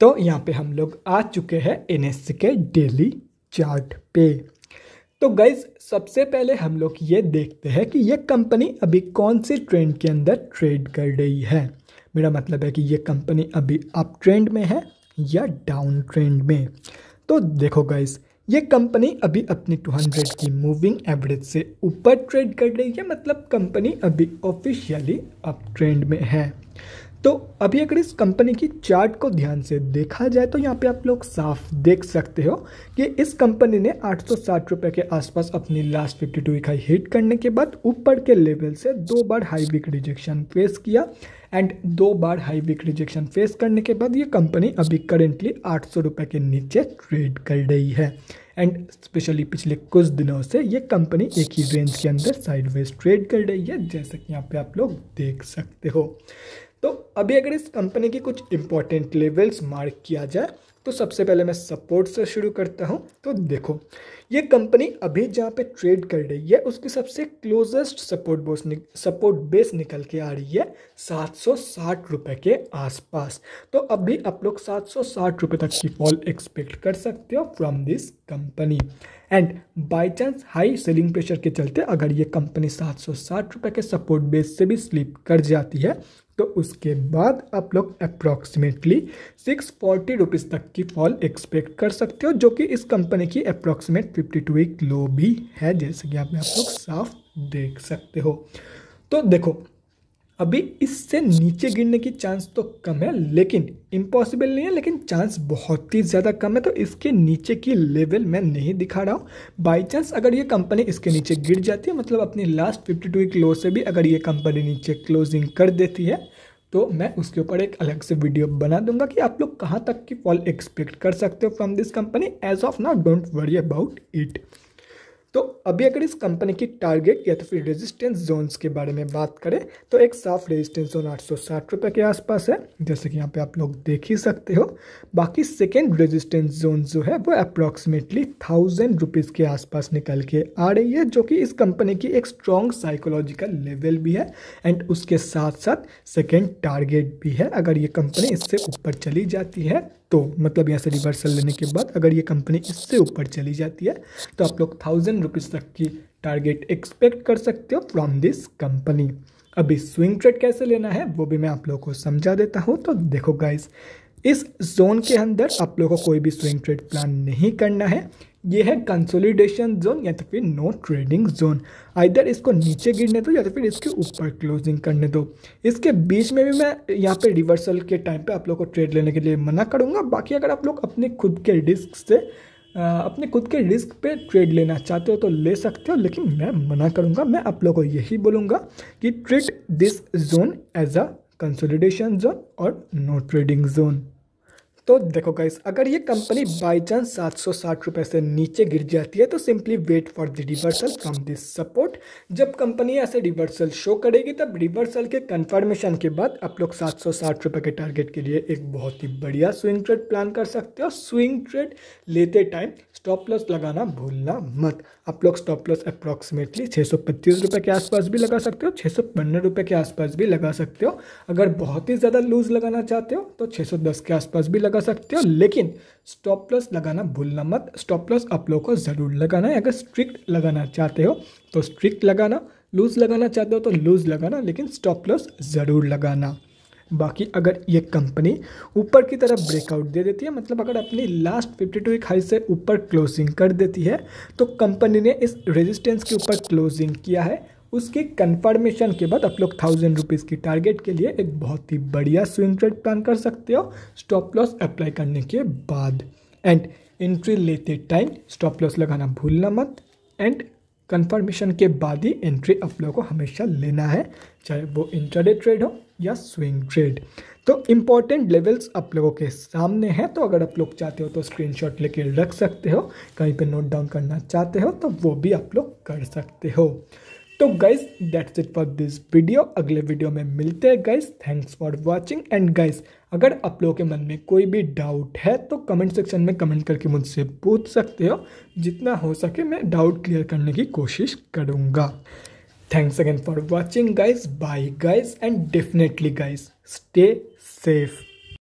तो यहाँ पे हम लोग आ चुके हैं एन के डेली चार्ट पे तो गाइज सबसे पहले हम लोग ये देखते हैं कि ये कंपनी अभी कौन से ट्रेंड के अंदर ट्रेड कर रही है मेरा मतलब है कि ये कंपनी अभी अप ट्रेंड में है या डाउन ट्रेंड में तो देखो गाइज ये कंपनी अभी अपनी 200 की मूविंग एवरेज से ऊपर ट्रेड कर रही है मतलब कंपनी अभी ऑफिशियली अप ट्रेंड में है तो अभी अगर इस कंपनी की चार्ट को ध्यान से देखा जाए तो यहाँ पे आप लोग साफ देख सकते हो कि इस कंपनी ने आठ रुपए के आसपास अपनी लास्ट फिफ्टी टू हिट करने के बाद ऊपर के लेवल से दो बार हाई वीक रिजेक्शन फेस किया एंड दो बार हाई वीक रिजेक्शन फेस करने के बाद ये कंपनी अभी करेंटली आठ सौ रुपये के नीचे ट्रेड कर रही है एंड स्पेशली पिछले कुछ दिनों से ये कंपनी एक ही रेंज के अंदर साइडवेज ट्रेड कर रही है जैसा कि यहाँ पे आप लोग देख सकते हो तो अभी अगर इस कंपनी की कुछ इंपॉर्टेंट लेवल्स मार्क किया जाए तो सबसे पहले मैं सपोर्ट से शुरू करता हूँ तो देखो ये कंपनी अभी जहाँ पे ट्रेड कर रही है उसकी सबसे closest support base support base निकल के आ रही है सात सौ साठ रुपये के आसपास तो अभी आप लोग सात सौ साठ रुपये तक की फॉल एक्सपेक्ट कर सकते हो from this company and by chance high selling pressure के चलते अगर ये कंपनी सात सौ साठ रुपये के सपोर्ट बेस से भी स्लिप कर जाती है तो उसके बाद आप लोग अप्रॉक्सीमेटली सिक्स फोर्टी रुपीज़ तक की फॉल एक्सपेक्ट कर सकते हो जो कि इस कंपनी की approximate fifty two week low भी है जैसे कि आप में आप लोग साफ देख सकते हो तो देखो अभी इससे नीचे गिरने की चांस तो कम है लेकिन इम्पॉसिबल नहीं है लेकिन चांस बहुत ही ज़्यादा कम है तो इसके नीचे की लेवल मैं नहीं दिखा रहा हूँ बाई चांस अगर ये कंपनी इसके नीचे गिर जाती है मतलब अपनी लास्ट 52 वीक लो से भी अगर ये कंपनी नीचे क्लोजिंग कर देती है तो मैं उसके ऊपर एक अलग से वीडियो बना दूंगा कि आप लोग कहाँ तक की फॉल एक्सपेक्ट कर सकते हो from this company as of now don't worry about it तो अभी अगर इस कंपनी की टारगेट या तो फिर रेजिस्टेंस जोन्स के बारे में बात करें तो एक साफ रेजिस्टेंस जोन आठ सौ के आसपास है जैसे कि यहाँ पे आप लोग देख ही सकते हो बाकी सेकेंड रेजिस्टेंस जोन जो है वो अप्रॉक्सीमेटली थाउजेंड रुपीज़ के आसपास निकल के आ रही है जो कि इस कंपनी की एक स्ट्रॉन्ग साइकोलॉजिकल लेवल भी है एंड उसके साथ साथ सेकेंड टारगेट भी है अगर ये कंपनी इससे ऊपर चली जाती है तो मतलब यहाँ से रिवर्सल लेने के बाद अगर ये कंपनी इससे ऊपर चली जाती है तो आप लोग थाउजेंड रुपीज़ तक की टारगेट एक्सपेक्ट कर सकते हो फ्रॉम दिस कंपनी अभी स्विंग ट्रेड कैसे लेना है वो भी मैं आप लोगों को समझा देता हूँ तो देखो गाइज इस जोन के अंदर आप लोगों को कोई भी स्विंग ट्रेड प्लान नहीं करना है ये है कंसोलिडेशन जोन या तो फिर नो ट्रेडिंग जोन आइधर इसको नीचे गिरने दो या तो फिर इसके ऊपर क्लोजिंग करने दो इसके बीच में भी मैं यहाँ पे रिवर्सल के टाइम पे आप लोग को ट्रेड लेने के लिए मना करूँगा बाकी अगर आप लोग अपने खुद के रिस्क से अपने खुद के रिस्क पे ट्रेड लेना चाहते हो तो ले सकते हो लेकिन मैं मना करूँगा मैं आप लोग को यही बोलूँगा कि trade this zone as a consolidation zone और नो ट्रेडिंग जोन तो देखो गाइस अगर ये कंपनी बाई चांस सात सौ साठ रुपये से नीचे गिर जाती है तो simply wait for the reversal from this support जब कंपनी ऐसे रिवर्सल शो करेगी तब रिवर्सल के कंफर्मेशन के बाद आप लोग सात सौ साठ रुपये के टारगेट के लिए एक बहुत ही बढ़िया स्विंग ट्रेड प्लान कर सकते हो स्विंग ट्रेड लेते टाइम स्टॉप लॉस लगाना भूलना मत आप लोग स्टॉप लॉस अप्रॉक्सीमेटली छः सौ पच्चीस रुपये के आसपास भी लगा सकते हो छः सौ पंद्रह रुपये के आसपास भी लगा सकते हो अगर बहुत ही ज़्यादा लूज लगाना चाहते हो तो छः सौ दस के आसपास भी लगा कर सकते हो लेकिन स्टॉप लॉस लगाना भूलना मत स्टॉप लॉस आप लोग को ज़रूर लगाना है अगर स्ट्रिक्ट लगाना चाहते हो तो स्ट्रिक्ट लगाना लूज़ लगाना चाहते हो तो लूज़ लगाना लेकिन स्टॉप लॉस ज़रूर लगाना बाकी अगर ये कंपनी ऊपर की तरफ ब्रेकआउट दे देती है मतलब अगर अपनी लास्ट 52 वीक हाई से ऊपर क्लोजिंग कर देती है तो कंपनी ने इस रेजिस्टेंस के ऊपर क्लोजिंग किया है उसके कंफर्मेशन के बाद आप लोग थाउजेंड रुपीज़ की टारगेट के लिए एक बहुत ही बढ़िया स्विंग ट्रेड प्लान कर सकते हो स्टॉप लॉस अप्लाई करने के बाद एंड एंट्री लेते टाइम स्टॉप लॉस लगाना भूलना मत एंड कंफर्मेशन के बाद ही एंट्री आप लोगों को हमेशा लेना है चाहे वो इंटरडे ट्रेड हो या स्विंग ट्रेड तो इम्पॉर्टेंट लेवल्स आप लोगों के सामने हैं तो अगर आप लोग चाहते हो तो स्क्रीनशॉट लेके रख सकते हो कहीं पे नोट डाउन करना चाहते हो तो वो भी आप लोग कर सकते हो तो guys that's it for this video अगले वीडियो में मिलते हैं guys thanks for watching and guys अगर आप लोगों के मन में कोई भी डाउट है तो कमेंट सेक्शन में कमेंट करके मुझसे पूछ सकते हो जितना हो सके मैं डाउट क्लियर करने की कोशिश करूँगा thanks again for watching guys bye guys and definitely guys stay safe